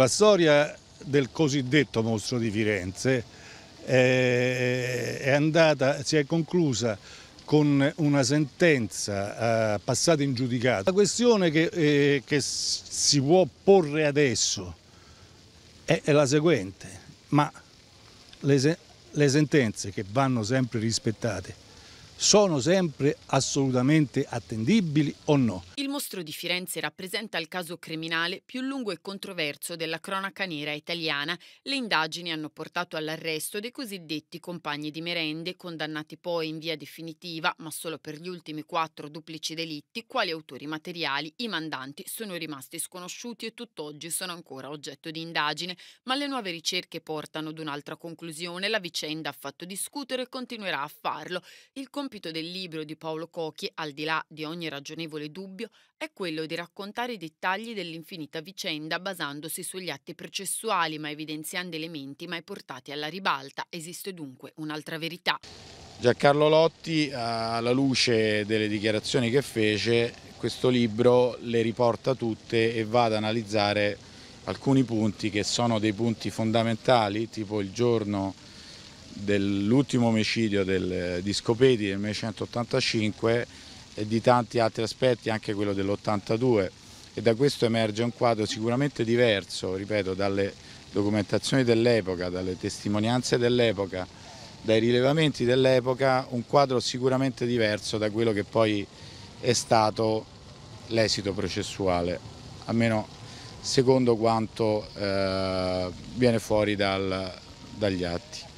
La storia del cosiddetto mostro di Firenze eh, è andata, si è conclusa con una sentenza eh, passata in giudicato. La questione che, eh, che si può porre adesso è, la seguente, ma le, le sentenze che vanno sempre rispettate sono sempre assolutamente attendibili o no. Il mostro di Firenze rappresenta il caso criminale più lungo e controverso della cronaca nera italiana. Le indagini hanno portato all'arresto dei cosiddetti compagni di merende, condannati poi in via definitiva, ma solo per gli ultimi quattro duplici delitti, quali autori materiali i mandanti sono rimasti sconosciuti e tutt'oggi sono ancora oggetto di indagine, ma le nuove ricerche portano ad un'altra conclusione, la vicenda ha fatto discutere e continuerà a farlo. Il compito del libro di Paolo Cochi, al di là di ogni ragionevole dubbio, è quello di raccontare i dettagli dell'infinita vicenda basandosi sugli atti processuali, ma evidenziando elementi mai portati alla ribalta. Esiste dunque un'altra verità. Giancarlo Lotti, alla luce delle dichiarazioni che fece, questo libro le riporta tutte e va ad analizzare alcuni punti che sono dei punti fondamentali, tipo il giorno dell'ultimo omicidio del, di Scopeti nel 1985 e di tanti altri aspetti, anche quello dell'82 e da questo emerge un quadro sicuramente diverso, ripeto, dalle documentazioni dell'epoca, dalle testimonianze dell'epoca, dai rilevamenti dell'epoca, un quadro sicuramente diverso da quello che poi è stato l'esito processuale, almeno secondo quanto eh, viene fuori dal, dagli atti.